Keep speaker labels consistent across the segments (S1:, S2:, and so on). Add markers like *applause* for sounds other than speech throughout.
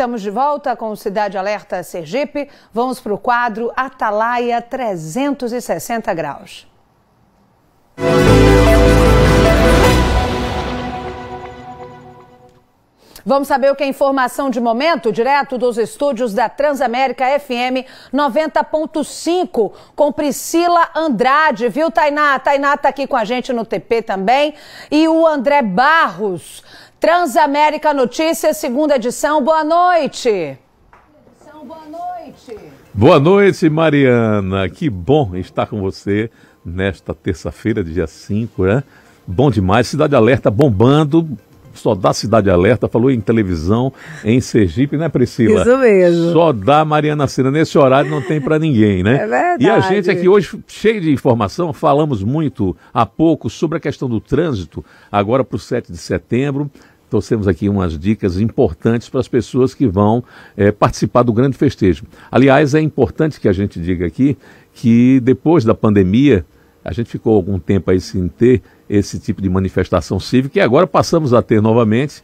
S1: Estamos de volta com o Cidade Alerta Sergipe. Vamos para o quadro Atalaia 360 Graus. Vamos saber o que é informação de momento, direto dos estúdios da Transamérica FM 90.5, com Priscila Andrade, viu, Tainá? A Tainá está aqui com a gente no TP também. E o André Barros Transamérica Notícias, segunda edição. Boa noite. Boa
S2: noite. Boa noite, Mariana. Que bom estar com você nesta terça-feira, dia 5, né? Bom demais. Cidade Alerta bombando só dá Cidade Alerta, falou em televisão, em Sergipe, né, Priscila? Isso mesmo. Só dá Mariana Cena. Nesse horário não tem para ninguém, né? É verdade. E a gente aqui hoje, cheio de informação, falamos muito há pouco sobre a questão do trânsito, agora para o 7 de setembro. Trouxemos aqui umas dicas importantes para as pessoas que vão é, participar do grande festejo. Aliás, é importante que a gente diga aqui que depois da pandemia, a gente ficou algum tempo aí sem ter esse tipo de manifestação cívica e agora passamos a ter novamente.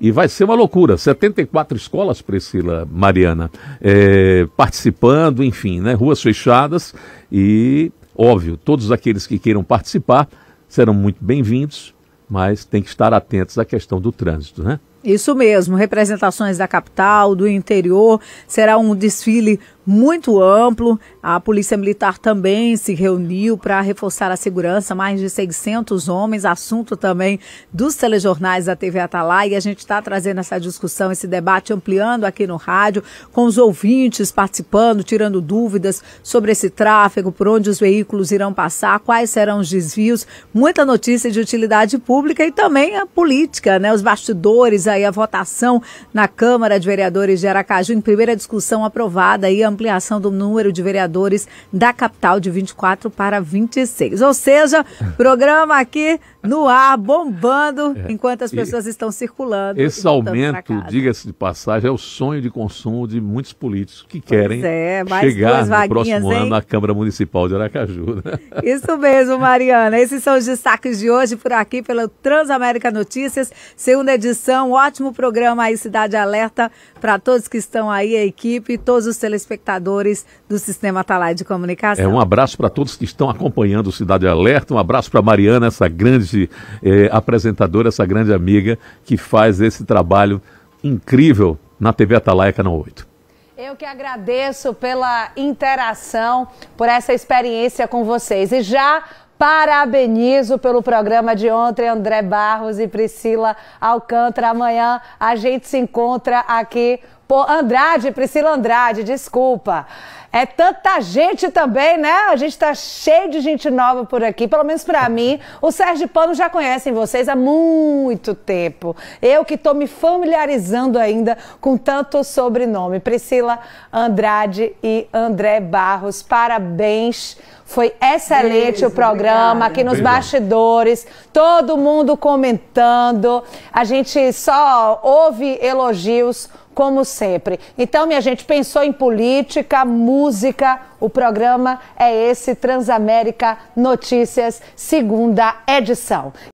S2: E vai ser uma loucura. 74 escolas, Priscila Mariana, é, participando, enfim, né? Ruas fechadas e, óbvio, todos aqueles que queiram participar serão muito bem-vindos, mas tem que estar atentos à questão do trânsito, né?
S3: Isso mesmo, representações da capital, do interior, será um desfile muito amplo. A Polícia Militar também se reuniu para reforçar a segurança, mais de 600 homens, assunto também dos telejornais da TV Atalaia. A gente está trazendo essa discussão, esse debate, ampliando aqui no rádio, com os ouvintes participando, tirando dúvidas sobre esse tráfego, por onde os veículos irão passar, quais serão os desvios, muita notícia de utilidade pública e também a política, né? Os bastidores, aí a votação na Câmara de Vereadores de Aracaju. Em primeira discussão, aprovada aí a ampliação do número de vereadores da capital de 24 para 26. Ou seja, programa aqui no ar, bombando, é. enquanto as pessoas estão circulando. Esse aumento,
S2: diga-se de passagem, é o sonho de consumo de muitos políticos que querem é, chegar no próximo hein? ano na Câmara Municipal de Aracaju. Né?
S3: *laughs* Isso mesmo, Mariana. Esses são os destaques de hoje por aqui pela Transamérica Notícias, segunda edição ótimo programa aí, Cidade Alerta, para todos que estão aí, a equipe, todos os telespectadores do Sistema Atalai de Comunicação. É,
S2: um abraço para todos que estão acompanhando o Cidade Alerta, um abraço para Mariana, essa grande eh, apresentadora, essa grande amiga que faz esse trabalho incrível na TV Atalaia Canal 8.
S1: Eu que agradeço pela interação, por essa experiência com vocês. E já Parabenizo pelo programa de ontem, André Barros e Priscila Alcântara. Amanhã a gente se encontra aqui Pô, Andrade, Priscila Andrade, desculpa. É tanta gente também, né? A gente tá cheio de gente nova por aqui, pelo menos para mim. O Sérgio Pano já conhecem vocês há muito tempo. Eu que tô me familiarizando ainda com tanto sobrenome. Priscila Andrade e André Barros, parabéns. Foi excelente o programa obrigada. aqui nos bastidores, todo mundo comentando. A gente só ouve elogios como sempre. Então, minha gente, pensou em política, música, o programa é esse Transamérica Notícias, segunda edição.